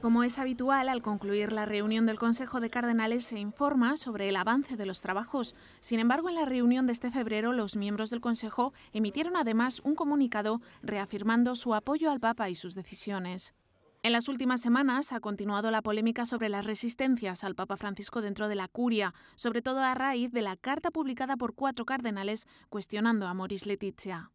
Como es habitual, al concluir la reunión del Consejo de Cardenales se informa sobre el avance de los trabajos. Sin embargo, en la reunión de este febrero, los miembros del Consejo emitieron además un comunicado reafirmando su apoyo al Papa y sus decisiones. En las últimas semanas ha continuado la polémica sobre las resistencias al Papa Francisco dentro de la curia, sobre todo a raíz de la carta publicada por cuatro cardenales cuestionando a Moris Letizia.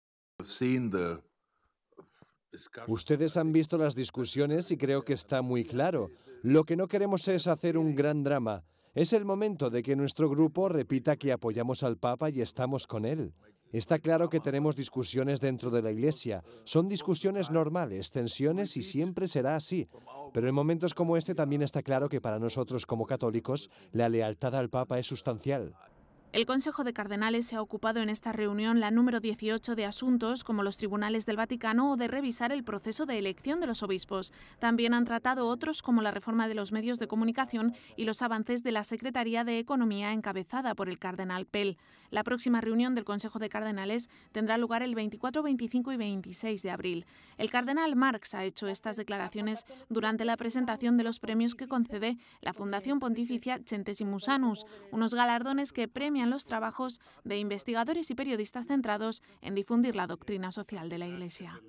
Ustedes han visto las discusiones y creo que está muy claro. Lo que no queremos es hacer un gran drama. Es el momento de que nuestro grupo repita que apoyamos al Papa y estamos con él. Oh está claro que tenemos discusiones dentro de la Iglesia. Son discusiones normales, tensiones y siempre será así. Pero en momentos como este también está claro que para nosotros como católicos la lealtad al Papa es sustancial. El Consejo de Cardenales se ha ocupado en esta reunión la número 18 de asuntos como los tribunales del Vaticano o de revisar el proceso de elección de los obispos. También han tratado otros como la reforma de los medios de comunicación y los avances de la Secretaría de Economía encabezada por el cardenal Pell. La próxima reunión del Consejo de Cardenales tendrá lugar el 24, 25 y 26 de abril. El cardenal Marx ha hecho estas declaraciones durante la presentación de los premios que concede la Fundación Pontificia Centesimus Annus, unos galardones que premian los trabajos de investigadores y periodistas centrados en difundir la doctrina social de la Iglesia.